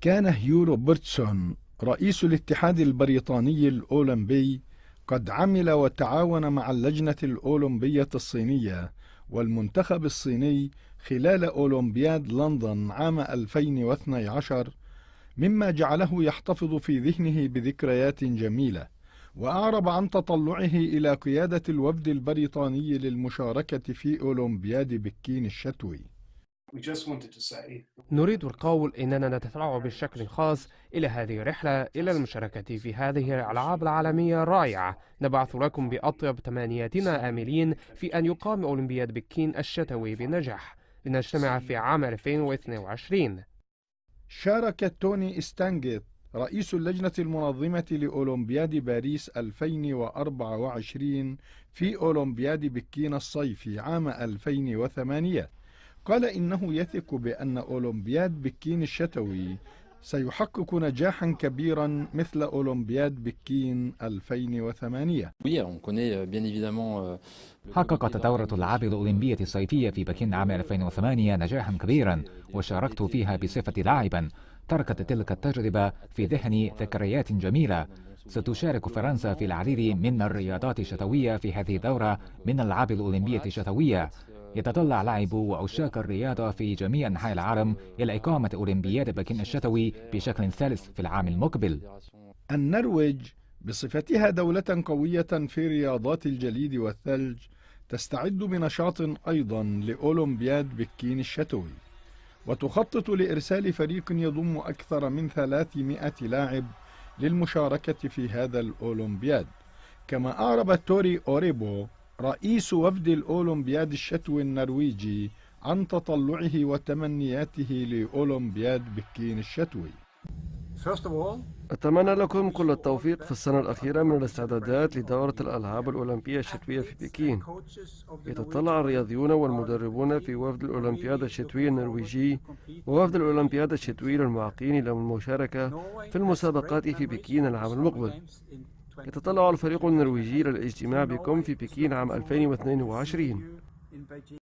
كان هيو روبرتسون رئيس الاتحاد البريطاني الأولمبي قد عمل وتعاون مع اللجنة الأولمبية الصينية والمنتخب الصيني خلال أولمبياد لندن عام 2012 مما جعله يحتفظ في ذهنه بذكريات جميلة وأعرب عن تطلعه إلى قيادة الوفد البريطاني للمشاركة في أولمبياد بكين الشتوي نريد القول أننا نتطلع بشكل خاص إلى هذه الرحلة إلى المشاركة في هذه الألعاب العالمية الرائعة نبعث لكم بأطيب تمنياتنا آملين في أن يقام أولمبياد بكين الشتوي بنجاح لنجتمع في عام 2022 شارك توني استانجيت رئيس اللجنة المنظمة لأولمبياد باريس 2024 في أولمبياد بكين الصيفي عام 2008 قال إنه يثق بأن أولمبياد بكين الشتوي سيحقق نجاحا كبيرا مثل أولمبياد بكين 2008 euh, euh, حققت دورة الألعاب الأولمبية الصيفية في بكين عام 2008 نجاحا كبيرا وشاركت فيها بصفة لاعبا تركت تلك التجربة في ذهني ذكريات جميلة ستشارك فرنسا في العديد من الرياضات الشتوية في هذه الدورة من الألعاب الأولمبية الشتوية يتطلع لاعبو وعشاق الرياضة في جميع أنحاء العالم إلى إقامة أولمبياد بكين الشتوي بشكل سلس في العام المقبل النرويج بصفتها دولة قوية في رياضات الجليد والثلج تستعد بنشاط أيضا لأولمبياد بكين الشتوي وتخطط لإرسال فريق يضم أكثر من 300 لاعب للمشاركة في هذا الأولمبياد كما أعرب توري أوريبو رئيس وفد الأولمبياد الشتوي النرويجي عن تطلعه وتمنياته لأولمبياد بكين الشتوي أتمنى لكم كل التوفيق في السنة الأخيرة من الاستعدادات لدورة الألعاب الأولمبية الشتوية في بكين يتطلع الرياضيون والمدربون في وفد الأولمبياد الشتوي النرويجي ووفد الأولمبياد الشتوي للمعاقين إلى المشاركة في المسابقات في بكين العام المقبل يتطلع الفريق النرويجي للاجتماع بكم في بكين عام 2022